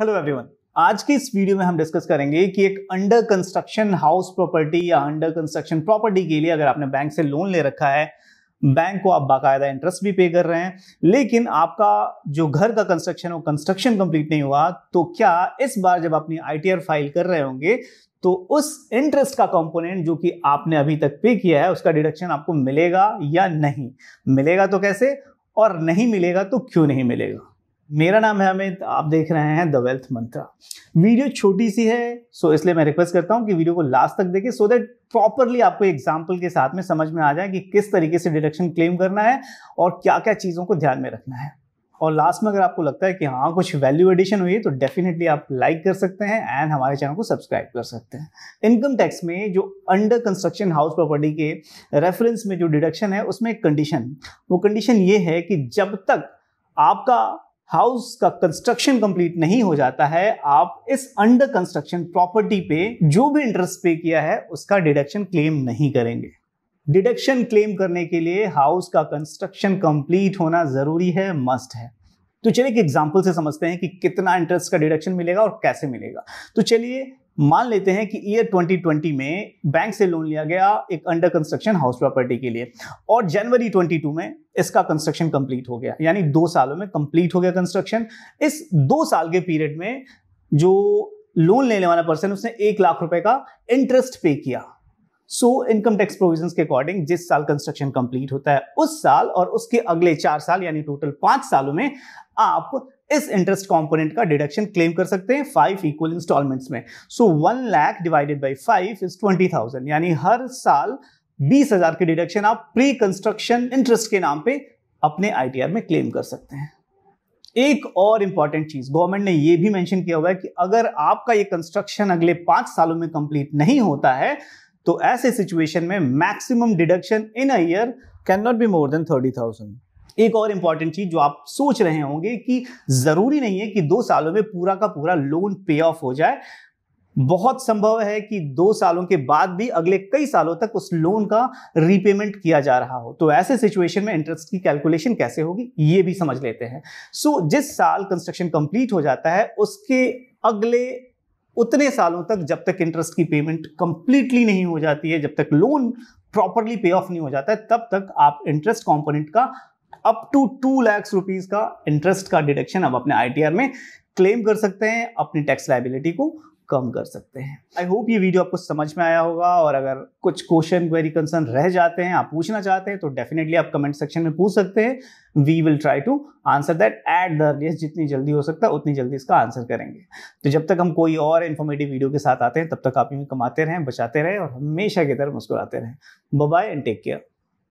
hello everyone आज की इस वीडियो में हम डिस्कस करेंगे कि एक अंडर कंस्ट्रक्शन हाउस प्रॉपर्टी या अंडर कंस्ट्रक्शन प्रॉपर्टी के लिए अगर आपने बैंक से लोन ले रखा है बैंक को आप बाकायदा इंटरेस्ट भी पे कर रहे हैं लेकिन आपका जो घर का कंस्ट्रक्शन वो कंस्ट्रक्शन कंप्लीट नहीं हुआ तो क्या इस बार जब अपनी आई फाइल कर रहे होंगे तो उस इंटरेस्ट का कंपोनेंट जो कि आपने अभी तक पे किया है उसका डिडक्शन आपको मिलेगा या नहीं मिलेगा तो कैसे और नहीं मिलेगा तो क्यों नहीं मिलेगा मेरा नाम है अमित आप देख रहे हैं द वेल्थ मंत्रा वीडियो छोटी सी है सो इसलिए मैं रिक्वेस्ट करता हूं कि वीडियो को लास्ट तक देखें सो दैट प्रॉपरली आपको एग्जाम्पल के साथ में समझ में आ जाए कि किस तरीके से डिडक्शन क्लेम करना है और क्या क्या चीज़ों को ध्यान में रखना है और लास्ट में अगर आपको लगता है कि हाँ कुछ वैल्यू एडिशन हुई है तो डेफिनेटली आप लाइक कर सकते हैं एंड हमारे चैनल को सब्सक्राइब कर सकते हैं इनकम टैक्स में जो अंडर कंस्ट्रक्शन हाउस प्रॉपर्टी के रेफरेंस में जो डिडक्शन है उसमें एक कंडीशन वो कंडीशन ये है कि जब तक आपका हाउस का कंस्ट्रक्शन कंप्लीट नहीं हो जाता है आप इस अंडर कंस्ट्रक्शन प्रॉपर्टी पे जो भी इंटरेस्ट पे किया है उसका डिडक्शन क्लेम नहीं करेंगे डिडक्शन क्लेम करने के लिए हाउस का कंस्ट्रक्शन कंप्लीट होना जरूरी है मस्ट है तो चलिए एक एग्जाम्पल से समझते हैं कि कितना इंटरेस्ट का डिडक्शन मिलेगा और कैसे मिलेगा तो चलिए मान लेते हैं कि ईयर 2020 में बैंक से लोन लिया गया एक अंडर कंस्ट्रक्शन हाउस प्रॉपर्टी के लिए और जनवरी 22 में इसका कंस्ट्रक्शन कंप्लीट हो गया यानी दो सालों में कंप्लीट हो गया कंस्ट्रक्शन इस दो साल के पीरियड में जो लोन लेने वाला पर्सन उसने एक लाख रुपए का इंटरेस्ट पे किया सो इनकम टैक्स प्रोविजन के अकॉर्डिंग जिस साल कंस्ट्रक्शन कंप्लीट होता है उस साल और उसके अगले चार साल यानी टोटल पांच सालों में आप इस इंटरेस्ट कंपोनेंट का डिडक्शन क्लेम कर सकते हैं फाइव इक्वल इंस्टॉलमेंट्स में so one lakh divided by five is twenty thousand यानी हर साल बीस हजार की डिडक्शन आप प्री कंस्ट्रक्शन इंटरेस्ट के नाम पे अपने आईटीआर में क्लेम कर सकते हैं एक और इंपॉर्टेंट चीज गवर्नमेंट ने यह भी मेंशन किया हुआ है कि अगर आपका यह कंस्ट्रक्शन अगले पांच सालों में कंप्लीट नहीं होता है तो ऐसे सिचुएशन में maximum deduction in a year cannot be more than thirty thousand एक और इंपॉर्टेंट चीज जो आप सोच रहे होंगे कि जरूरी नहीं है कि दो सालों में पूरा का पूरा लोन पे ऑफ हो जाए बहुत संभव है कि दो सालों के बाद भी अगले कई सालों तक उस लोन का रीपेमेंट किया जा रहा हो तो ऐसे सिचुएशन में इंटरेस्ट की कैलकुलेशन कैसे होगी ये भी समझ लेते हैं सो so, जिस साल कंस्ट्रक्शन कंप्लीट हो जाता है उसके अगले उतने सालों तक जब तक इंटरेस्ट की पेमेंट कंप्लीटली नहीं हो जाती है जब तक लोन प्रॉपरली पे ऑफ नहीं हो जाता है तब तक आप इंटरेस्ट कंपोनेंट का up to two lakhs rupees का इंटरेस्ट का डिडक्शन आप अपने आईटीआर में क्लेम कर सकते हैं अपनी टैक्स लाइबिलिटी को कम कर सकते हैं आई होप ये वीडियो आपको समझ में आया होगा और अगर कुछ क्वेश्चन क्वेरी कंसर्न रह जाते हैं आप पूछना चाहते हैं तो डेफिनेटली आप कमेंट सेक्शन में पूछ सकते हैं we will try to answer that at the earliest जितनी जल्दी हो सकता है उतनी जल्दी इसका आंसर करेंगे तो जब तक हम कोई और इन्फॉर्मेटिव वीडियो के साथ आते हैं तब तक आप यूँ कमाते रहें बचाते रहें और हमेशा की तरह मुस्कुराते रहें बाय एंड टेक केयर